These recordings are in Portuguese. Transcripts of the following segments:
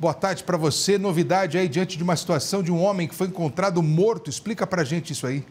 Boa tarde para você. Novidade aí diante de uma situação de um homem que foi encontrado morto. Explica para gente isso aí.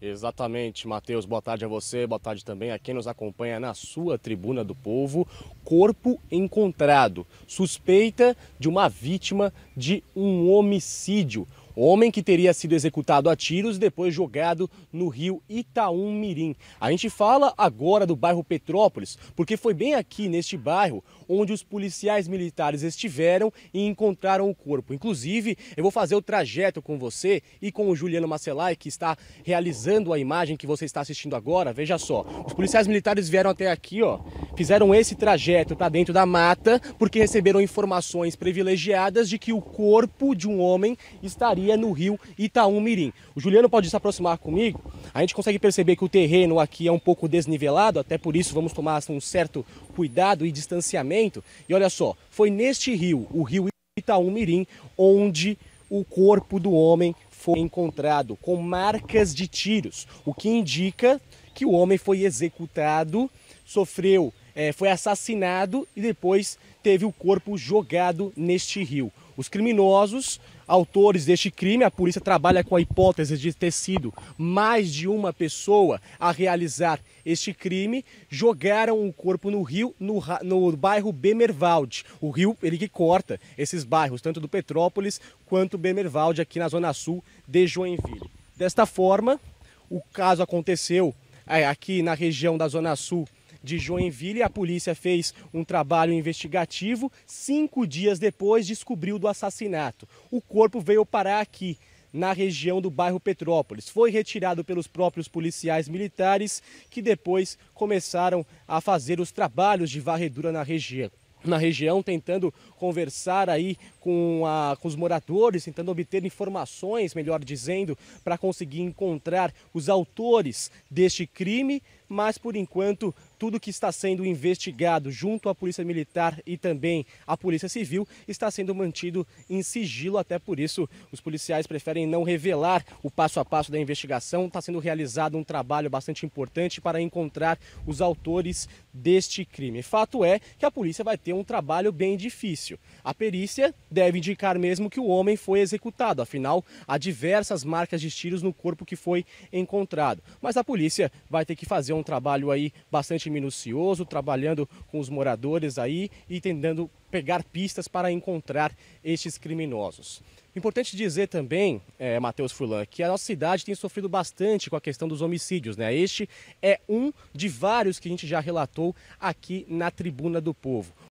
Exatamente, Matheus. Boa tarde a você, boa tarde também a quem nos acompanha na sua Tribuna do Povo. Corpo encontrado, suspeita de uma vítima de um homicídio. Homem que teria sido executado a tiros e depois jogado no rio Itaúm Mirim. A gente fala agora do bairro Petrópolis, porque foi bem aqui neste bairro onde os policiais militares estiveram e encontraram o corpo. Inclusive, eu vou fazer o trajeto com você e com o Juliano Macelai, que está realizando a imagem que você está assistindo agora. Veja só, os policiais militares vieram até aqui, ó, fizeram esse trajeto para dentro da mata porque receberam informações privilegiadas de que o corpo de um homem estaria no rio Itaúmirim. O Juliano pode se aproximar comigo. A gente consegue perceber que o terreno aqui é um pouco desnivelado, até por isso vamos tomar assim, um certo cuidado e distanciamento. E olha só, foi neste rio, o rio Itaúmirim, onde o corpo do homem foi encontrado com marcas de tiros, o que indica que o homem foi executado, sofreu é, foi assassinado e depois teve o corpo jogado neste rio. Os criminosos, autores deste crime, a polícia trabalha com a hipótese de ter sido mais de uma pessoa a realizar este crime, jogaram o corpo no rio, no, no bairro Bemervalde. O rio, ele que corta esses bairros, tanto do Petrópolis quanto Bemervalde, aqui na zona sul de Joinville. Desta forma, o caso aconteceu é, aqui na região da zona sul de Joinville, a polícia fez um trabalho investigativo. Cinco dias depois, descobriu do assassinato. O corpo veio parar aqui, na região do bairro Petrópolis. Foi retirado pelos próprios policiais militares, que depois começaram a fazer os trabalhos de varredura na região na região, tentando conversar aí com, a, com os moradores, tentando obter informações, melhor dizendo, para conseguir encontrar os autores deste crime mas por enquanto tudo que está sendo investigado junto à Polícia Militar e também à Polícia Civil está sendo mantido em sigilo, até por isso os policiais preferem não revelar o passo a passo da investigação. Está sendo realizado um trabalho bastante importante para encontrar os autores deste crime. Fato é que a polícia vai ter um trabalho bem difícil. A perícia deve indicar mesmo que o homem foi executado, afinal há diversas marcas de tiros no corpo que foi encontrado. Mas a polícia vai ter que fazer um um trabalho aí bastante minucioso, trabalhando com os moradores aí e tentando pegar pistas para encontrar estes criminosos. Importante dizer também, é, Matheus Fulan, que a nossa cidade tem sofrido bastante com a questão dos homicídios. Né? Este é um de vários que a gente já relatou aqui na Tribuna do Povo.